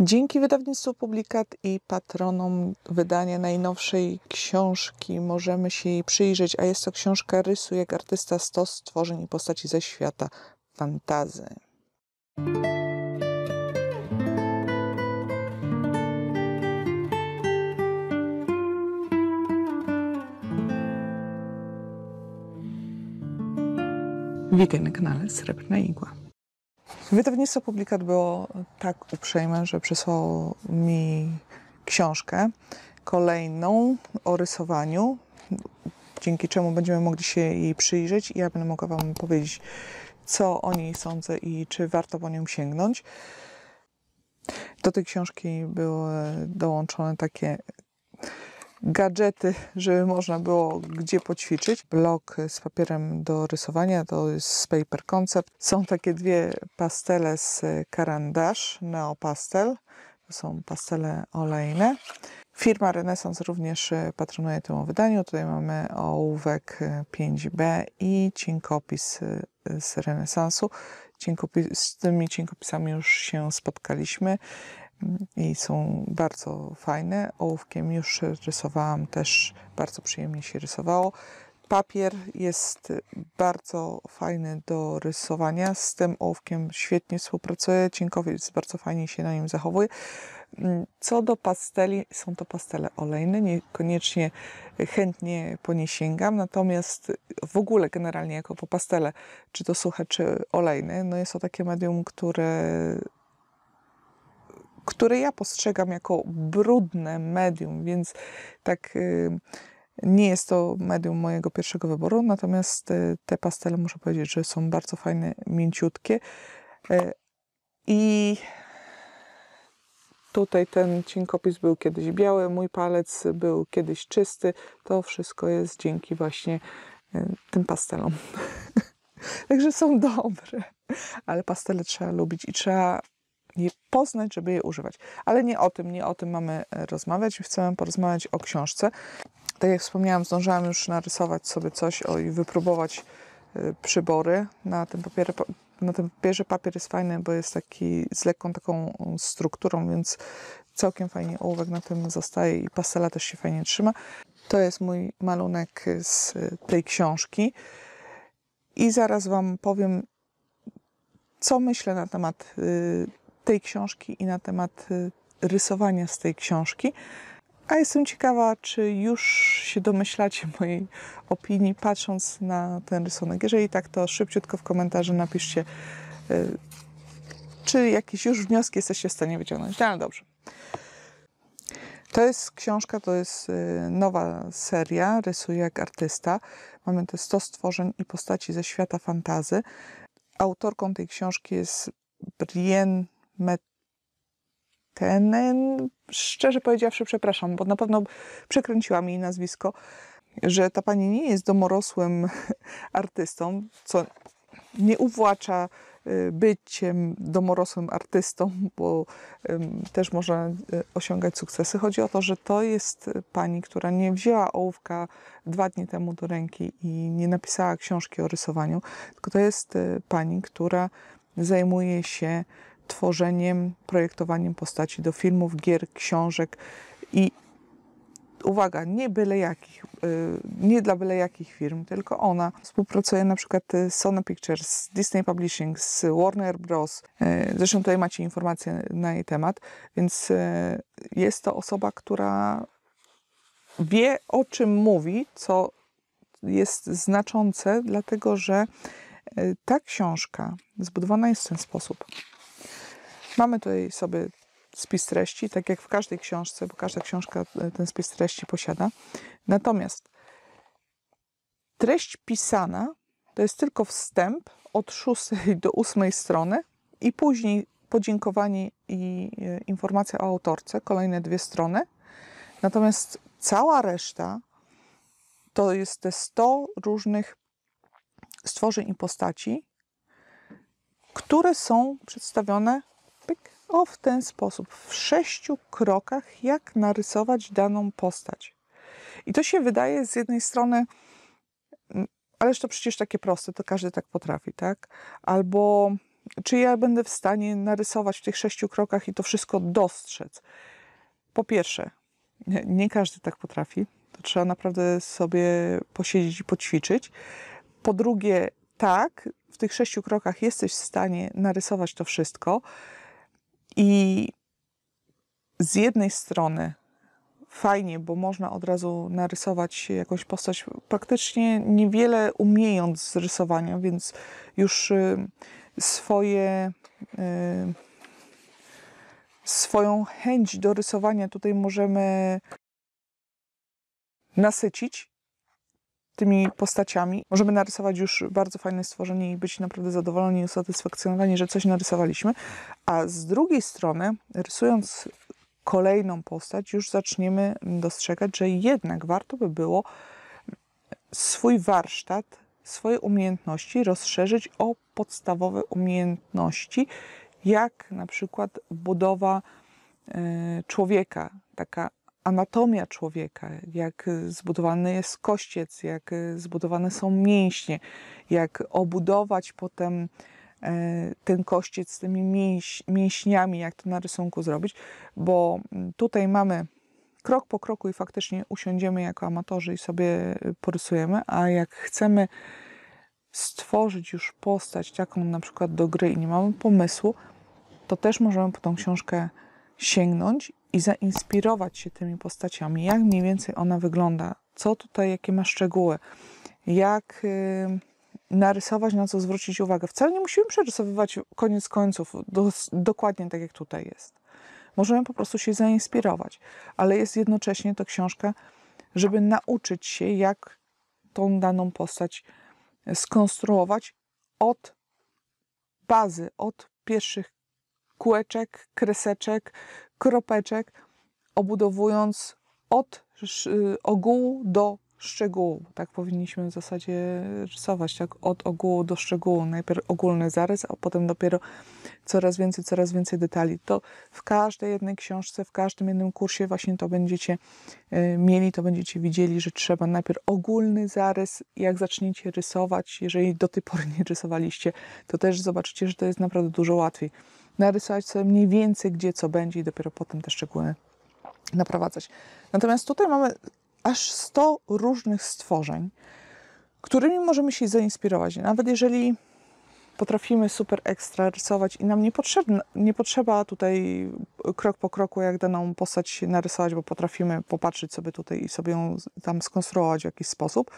Dzięki wydawnictwu Publikat i patronom wydania najnowszej książki możemy się jej przyjrzeć, a jest to książka Rysu jak artysta stos stworzeń i postaci ze świata fantazy. Witaj na kanale Srebrna Igła. Wydawnictwo Publikat było tak uprzejme, że przysłało mi książkę kolejną o rysowaniu, dzięki czemu będziemy mogli się jej przyjrzeć i ja będę mogła Wam powiedzieć, co o niej sądzę i czy warto po nią sięgnąć. Do tej książki były dołączone takie gadżety, żeby można było gdzie poćwiczyć. Blok z papierem do rysowania to jest Paper Concept. Są takie dwie pastele z karandasz, neopastel. To są pastele olejne. Firma Renesans również e, patronuje temu wydaniu. Tutaj mamy ołówek 5B e, i cinkopis e, z renesansu. Cienkopis z tymi cinkopisami już się spotkaliśmy i są bardzo fajne. Ołówkiem już rysowałam, też bardzo przyjemnie się rysowało. Papier jest bardzo fajny do rysowania. Z tym ołówkiem świetnie współpracuje. Cienkowiec bardzo fajnie się na nim zachowuje. Mm, co do pasteli, są to pastele olejne, niekoniecznie chętnie po nie sięgam, natomiast w ogóle generalnie jako po pastele, czy to suche, czy olejne, no jest to takie medium, które które ja postrzegam jako brudne medium, więc tak y, nie jest to medium mojego pierwszego wyboru, natomiast y, te pastele muszę powiedzieć, że są bardzo fajne, mięciutkie y, i tutaj ten cienkopis był kiedyś biały, mój palec był kiedyś czysty, to wszystko jest dzięki właśnie tym pastelom. Także są dobre, ale pastele trzeba lubić i trzeba je poznać, żeby je używać. Ale nie o tym, nie o tym mamy e, rozmawiać. Chcemy porozmawiać o książce. Tak jak wspomniałam, zdążyłam już narysować sobie coś o, i wypróbować e, przybory na tym papierze. Na tym papierze papier jest fajny, bo jest taki z lekką taką mm, strukturą, więc całkiem fajnie ołówek na tym zostaje i pastela też się fajnie trzyma. To jest mój malunek z e, tej książki. I zaraz Wam powiem, co myślę na temat y, tej książki i na temat y, rysowania z tej książki. A jestem ciekawa, czy już się domyślacie mojej opinii, patrząc na ten rysunek. Jeżeli tak, to szybciutko w komentarzu napiszcie, y, czy jakieś już wnioski jesteście w stanie wyciągnąć. No, ale dobrze. To jest książka, to jest y, nowa seria, rysuje jak artysta. Mamy te 100 stworzeń i postaci ze świata fantazy. Autorką tej książki jest Brienne Mekenen. Szczerze powiedziawszy, przepraszam, bo na pewno przekręciłam jej nazwisko, że ta pani nie jest domorosłym artystą, co nie uwłacza y, byciem domorosłym artystą, bo też można y, osiągać sukcesy. Chodzi o to, że to jest pani, która nie wzięła ołówka dwa dni temu do ręki i nie napisała książki o rysowaniu, tylko to jest y, pani, która zajmuje się tworzeniem, projektowaniem postaci do filmów, gier, książek i uwaga, nie byle jakich, y, nie dla byle jakich firm, tylko ona współpracuje na przykład y, z Sony Pictures, z Disney Publishing, z Warner Bros. Y, zresztą tutaj macie informacje na jej temat, więc jest to osoba, która wie o czym mówi, co jest znaczące, dlatego że ta książka zbudowana jest w ten sposób, Mamy tutaj sobie spis treści, tak jak w każdej książce, bo każda książka e, ten spis treści posiada. Natomiast treść pisana to jest tylko wstęp od szóstej do ósmej strony i później podziękowanie i e, informacja o autorce, kolejne dwie strony. Natomiast cała reszta to jest te 100 różnych stworzeń i postaci, które są przedstawione pyk. O, w ten sposób, w sześciu krokach, jak narysować daną postać. I to się wydaje z jednej strony, mm, ależ to przecież takie proste, to każdy tak potrafi, tak? Albo czy ja będę w stanie narysować w tych sześciu krokach i to wszystko dostrzec? Po pierwsze, nie, nie każdy tak potrafi. To trzeba naprawdę sobie posiedzieć i poćwiczyć. Po drugie, tak, w tych sześciu krokach jesteś w stanie narysować to wszystko. I z jednej strony fajnie, bo można od razu narysować jakąś postać, praktycznie niewiele umiejąc z rysowania, więc już y, swoje, y, swoją chęć do rysowania tutaj możemy nasycić tymi postaciami możemy narysować już bardzo fajne stworzenie i być naprawdę zadowoleni i usatysfakcjonowani, że coś narysowaliśmy. A z drugiej strony, rysując kolejną postać, już zaczniemy dostrzegać, że jednak warto by było swój warsztat, swoje umiejętności rozszerzyć o podstawowe umiejętności, jak na przykład budowa e, człowieka, taka anatomia człowieka, jak y, zbudowany jest kościec, jak y, zbudowane są mięśnie, jak obudować potem e, ten kościec z tymi mięś, mięśniami, jak to na rysunku zrobić, bo mm, tutaj mamy krok po kroku i faktycznie usiądziemy jako amatorzy i sobie y, porysujemy, a jak chcemy stworzyć już postać taką na przykład do gry i nie mamy pomysłu, to też możemy po tą książkę sięgnąć i zainspirować się tymi postaciami, jak mniej więcej ona wygląda, co tutaj, jakie ma szczegóły, jak y, narysować, na co zwrócić uwagę. Wcale nie musimy przerysowywać koniec końców do, dokładnie tak, jak tutaj jest. Możemy po prostu się zainspirować, ale jest jednocześnie to książka, żeby nauczyć się, jak tą daną postać e, skonstruować od bazy, od pierwszych kółeczek, kreseczek, kropeczek, obudowując od ogółu do szczegółu. Tak powinniśmy w zasadzie rysować, tak? Od ogółu do szczegółu. Najpierw ogólny zarys, a potem dopiero coraz więcej, coraz więcej detali. To w każdej jednej książce, w każdym jednym kursie właśnie to będziecie e, mieli, to będziecie widzieli, że trzeba najpierw ogólny zarys. Jak zaczniecie rysować, jeżeli do tej pory nie rysowaliście, to też zobaczycie, że to jest naprawdę dużo łatwiej narysować sobie mniej więcej, gdzie co będzie i dopiero potem te szczegóły naprowadzać. Natomiast tutaj mamy aż 100 różnych stworzeń, którymi możemy się zainspirować. Nawet jeżeli potrafimy super ekstra rysować i nam nie, potrzebna, nie potrzeba tutaj krok po kroku, jak daną postać narysować, bo potrafimy popatrzeć sobie tutaj i sobie ją tam skonstruować w jakiś sposób,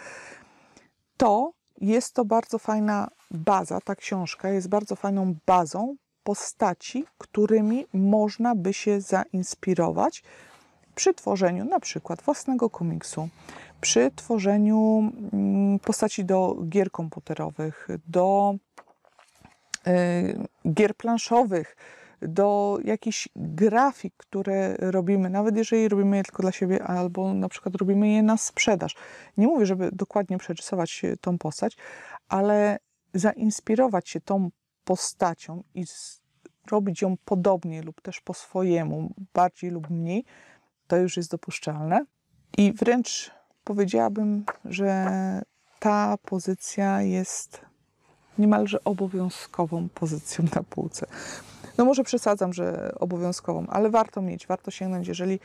to jest to bardzo fajna baza, ta książka jest bardzo fajną bazą postaci, którymi można by się zainspirować przy tworzeniu na przykład własnego komiksu, przy tworzeniu mm, postaci do gier komputerowych, do y, gier planszowych, do jakichś grafik, które robimy, nawet jeżeli robimy je tylko dla siebie, albo na przykład robimy je na sprzedaż. Nie mówię, żeby dokładnie przerysować tą postać, ale zainspirować się tą postacią i robić ją podobnie lub też po swojemu, bardziej lub mniej, to już jest dopuszczalne. I wręcz powiedziałabym, że ta pozycja jest niemalże obowiązkową pozycją na półce. No może przesadzam, że obowiązkową, ale warto mieć, warto sięgnąć, jeżeli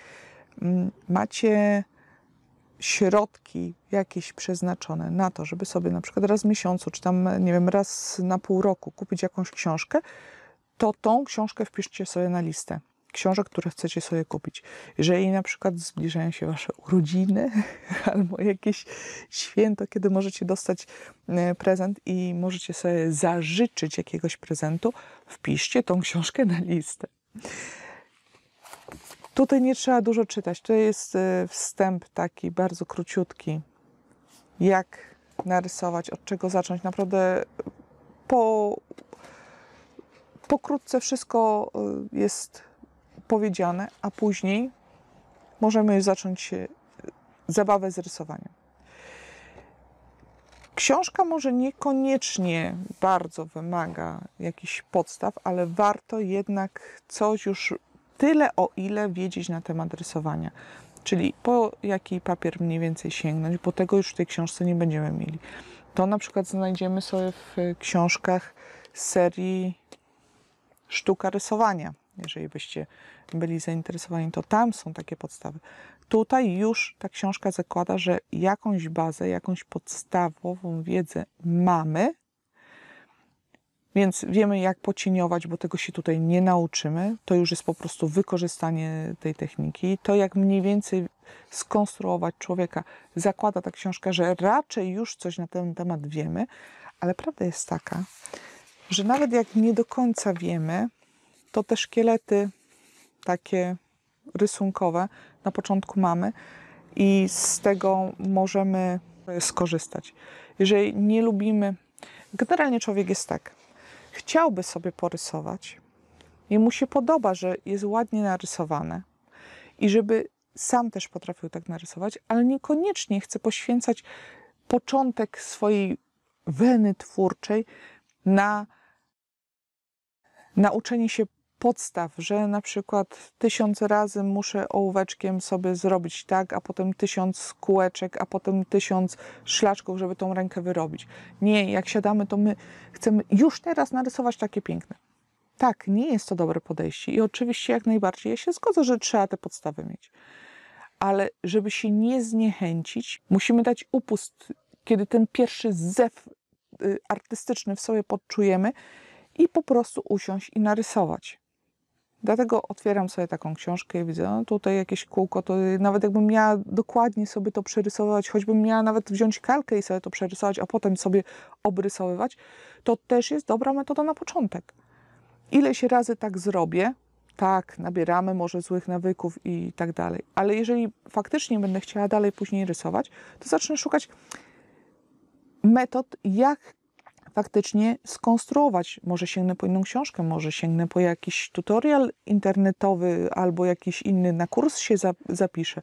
mm, macie środki jakieś przeznaczone na to, żeby sobie na przykład raz w miesiącu, czy tam, nie wiem, raz na pół roku kupić jakąś książkę, to tą książkę wpiszcie sobie na listę książek, które chcecie sobie kupić. Jeżeli na przykład zbliżają się Wasze urodziny albo jakieś święto, kiedy możecie dostać e, prezent i możecie sobie zażyczyć jakiegoś prezentu, wpiszcie tą książkę na listę. Tutaj nie trzeba dużo czytać. To jest y, wstęp taki bardzo króciutki. Jak narysować, od czego zacząć. Naprawdę y, po, pokrótce wszystko y, jest powiedziane, a później możemy już zacząć zabawę z rysowaniem. Książka może niekoniecznie bardzo wymaga jakichś podstaw, ale warto jednak coś już tyle, o ile wiedzieć na temat rysowania. Czyli po jaki papier mniej więcej sięgnąć, bo tego już w tej książce nie będziemy mieli. To na przykład znajdziemy sobie w e, książkach serii Sztuka rysowania. Jeżeli byście byli zainteresowani, to tam są takie podstawy. Tutaj już ta książka zakłada, że jakąś bazę, jakąś podstawową wiedzę mamy, więc wiemy, jak pocieniować, bo tego się tutaj nie nauczymy. To już jest po prostu wykorzystanie tej techniki. To, jak mniej więcej skonstruować człowieka, zakłada ta książka, że raczej już coś na ten temat wiemy, ale prawda jest taka, że nawet jak nie do końca wiemy, to te szkielety takie rysunkowe na początku mamy i z tego możemy skorzystać. Jeżeli nie lubimy, generalnie człowiek jest tak, chciałby sobie porysować, i mu się podoba, że jest ładnie narysowane i żeby sam też potrafił tak narysować, ale niekoniecznie chce poświęcać początek swojej weny twórczej na nauczenie się podstaw, że na przykład tysiąc razy muszę ołóweczkiem sobie zrobić tak, a potem tysiąc kółeczek, a potem tysiąc szlaczków, żeby tą rękę wyrobić. Nie, jak siadamy, to my chcemy już teraz narysować takie piękne. Tak, nie jest to dobre podejście i oczywiście jak najbardziej ja się zgodzę, że trzeba te podstawy mieć. Ale żeby się nie zniechęcić, musimy dać upust, kiedy ten pierwszy zew y, artystyczny w sobie podczujemy i po prostu usiąść i narysować. Dlatego otwieram sobie taką książkę i widzę, no tutaj jakieś kółko, to nawet jakbym miała dokładnie sobie to przerysować, choćbym miała nawet wziąć kalkę i sobie to przerysować, a potem sobie obrysowywać, to też jest dobra metoda na początek. Ile się razy tak zrobię, tak, nabieramy może złych nawyków i tak dalej, ale jeżeli faktycznie będę chciała dalej później rysować, to zacznę szukać metod, jak faktycznie skonstruować. Może sięgnę po inną książkę, może sięgnę po jakiś tutorial internetowy albo jakiś inny, na kurs się zapiszę.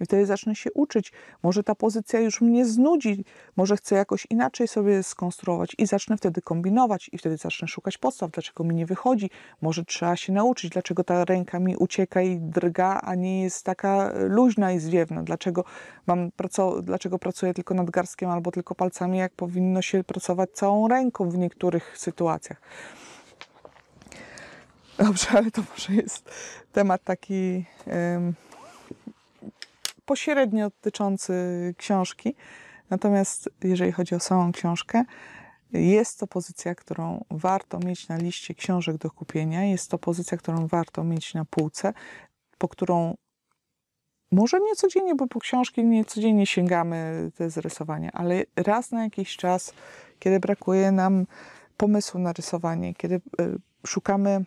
I wtedy zacznę się uczyć. Może ta pozycja już mnie znudzi, może chcę jakoś inaczej sobie skonstruować i zacznę wtedy kombinować i wtedy zacznę szukać podstaw, dlaczego mi nie wychodzi. Może trzeba się nauczyć, dlaczego ta ręka mi ucieka i drga, a nie jest taka luźna i zwiewna. Dlaczego, mam praco- dlaczego pracuję tylko garstkiem albo tylko palcami, jak powinno się pracować całą ręką w niektórych sytuacjach. Dobrze, ale to może jest temat taki pośrednio dotyczący książki. Natomiast jeżeli chodzi o samą książkę, jest to pozycja, którą warto mieć na liście książek do kupienia, jest to pozycja, którą warto mieć na półce, po którą może nie codziennie, bo po książki nie codziennie sięgamy te zrysowania, ale raz na jakiś czas, kiedy brakuje nam pomysłu na rysowanie, kiedy e, szukamy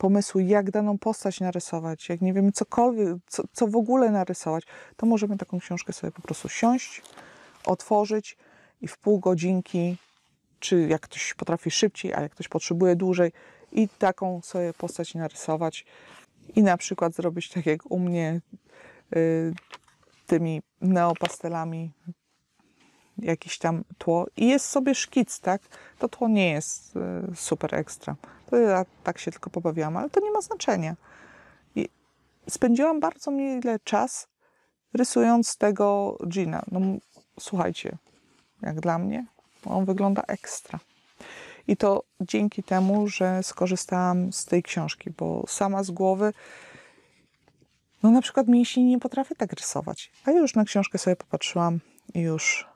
pomysłu, jak daną postać narysować, jak nie wiemy cokolwiek, co, co w ogóle narysować, to możemy taką książkę sobie po prostu siąść, otworzyć i w pół godzinki, czy jak ktoś potrafi szybciej, a jak ktoś potrzebuje dłużej, i taką sobie postać narysować. I na przykład zrobić tak jak u mnie y, tymi neopastelami jakieś tam tło i jest sobie szkic, tak? To tło nie jest y, super ekstra. Ja tak się tylko pobawiłam, ale to nie ma znaczenia. I spędziłam bardzo miły czas rysując tego Gina. No słuchajcie, jak dla mnie, on wygląda ekstra. I to dzięki temu, że skorzystałam z tej książki, bo sama z głowy no na przykład mięśni nie potrafię tak rysować. A już na książkę sobie popatrzyłam i już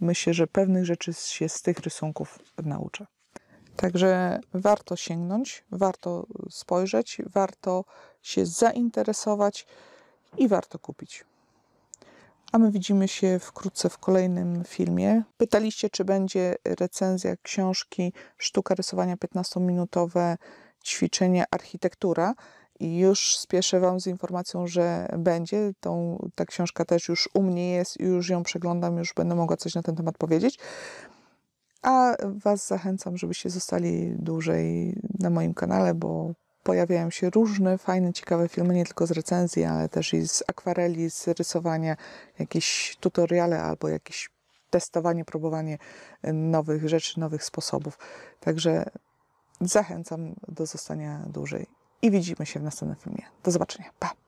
myślę, że pewnych rzeczy się z tych rysunków nauczę. Także warto sięgnąć, warto spojrzeć, warto się zainteresować i warto kupić. A my widzimy się wkrótce w kolejnym filmie. Pytaliście, czy będzie recenzja książki Sztuka rysowania 15-minutowe ćwiczenie architektura. I już spieszę Wam z informacją, że będzie. Tą, ta książka też już u mnie jest i już ją przeglądam, już będę mogła coś na ten temat powiedzieć. A Was zachęcam, żebyście zostali dłużej na moim kanale, bo pojawiają się różne fajne, ciekawe filmy, nie tylko z recenzji, ale też i z akwareli, z rysowania, jakieś tutoriale albo jakieś testowanie, próbowanie y, nowych rzeczy, nowych sposobów. Także zachęcam do zostania dłużej i widzimy się w następnym filmie. Do zobaczenia. Pa!